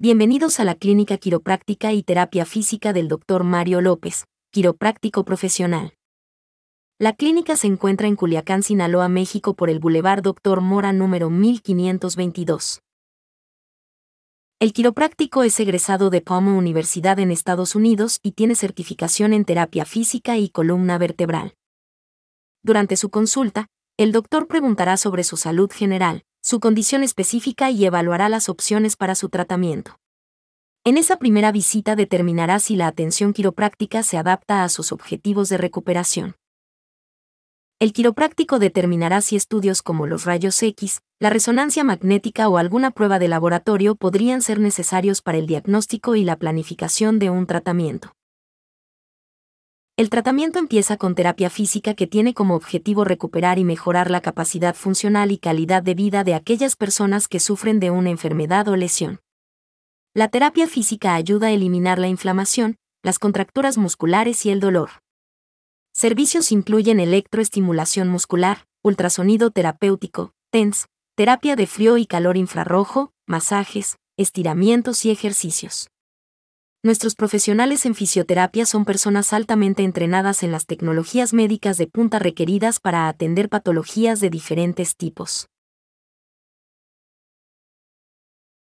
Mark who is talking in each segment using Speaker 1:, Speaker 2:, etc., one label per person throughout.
Speaker 1: Bienvenidos a la Clínica Quiropráctica y Terapia Física del Dr. Mario López, quiropráctico profesional. La clínica se encuentra en Culiacán, Sinaloa, México, por el Boulevard Dr. Mora número 1522. El quiropráctico es egresado de Pomona Universidad en Estados Unidos y tiene certificación en terapia física y columna vertebral. Durante su consulta, el doctor preguntará sobre su salud general, su condición específica y evaluará las opciones para su tratamiento. En esa primera visita determinará si la atención quiropráctica se adapta a sus objetivos de recuperación. El quiropráctico determinará si estudios como los rayos X, la resonancia magnética o alguna prueba de laboratorio podrían ser necesarios para el diagnóstico y la planificación de un tratamiento. El tratamiento empieza con terapia física que tiene como objetivo recuperar y mejorar la capacidad funcional y calidad de vida de aquellas personas que sufren de una enfermedad o lesión. La terapia física ayuda a eliminar la inflamación, las contracturas musculares y el dolor. Servicios incluyen electroestimulación muscular, ultrasonido terapéutico, TENS, terapia de frío y calor infrarrojo, masajes, estiramientos y ejercicios nuestros profesionales en fisioterapia son personas altamente entrenadas en las tecnologías médicas de punta requeridas para atender patologías de diferentes tipos.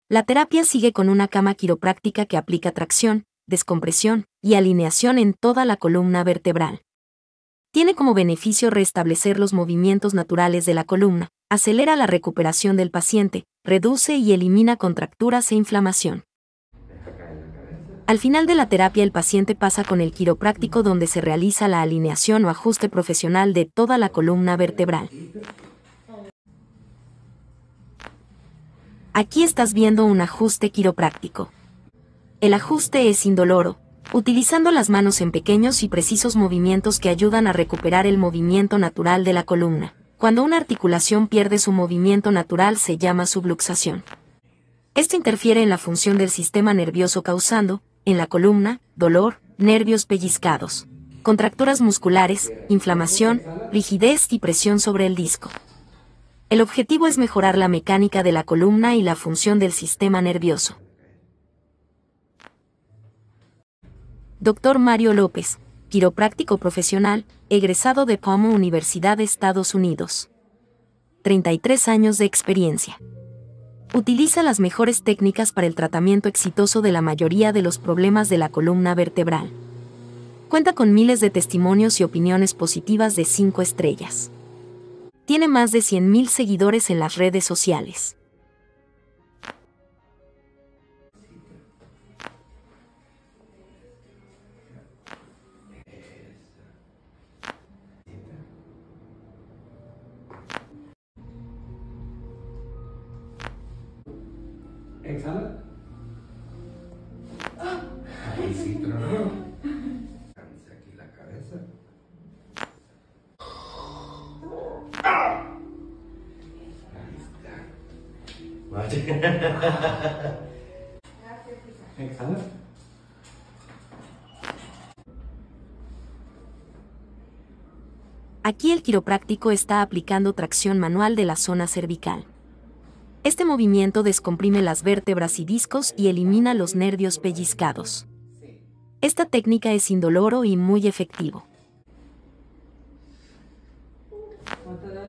Speaker 1: La terapia sigue con una cama quiropráctica que aplica tracción, descompresión y alineación en toda la columna vertebral. Tiene como beneficio restablecer los movimientos naturales de la columna, acelera la recuperación del paciente, reduce y elimina contracturas e inflamación. Al final de la terapia el paciente pasa con el quiropráctico donde se realiza la alineación o ajuste profesional de toda la columna vertebral. Aquí estás viendo un ajuste quiropráctico. El ajuste es indoloro, utilizando las manos en pequeños y precisos movimientos que ayudan a recuperar el movimiento natural de la columna. Cuando una articulación pierde su movimiento natural se llama subluxación. Esto interfiere en la función del sistema nervioso causando, en la columna, dolor, nervios pellizcados, contracturas musculares, inflamación, rigidez y presión sobre el disco. El objetivo es mejorar la mecánica de la columna y la función del sistema nervioso. Dr. Mario López, quiropráctico profesional, egresado de Pomo Universidad de Estados Unidos. 33 años de experiencia utiliza las mejores técnicas para el tratamiento exitoso de la mayoría de los problemas de la columna vertebral. Cuenta con miles de testimonios y opiniones positivas de 5 estrellas. Tiene más de 100.000 seguidores en las redes sociales. aquí Aquí el quiropráctico está aplicando tracción manual de la zona cervical. Este movimiento descomprime las vértebras y discos y elimina los nervios pellizcados. Esta técnica es indoloro y muy efectivo.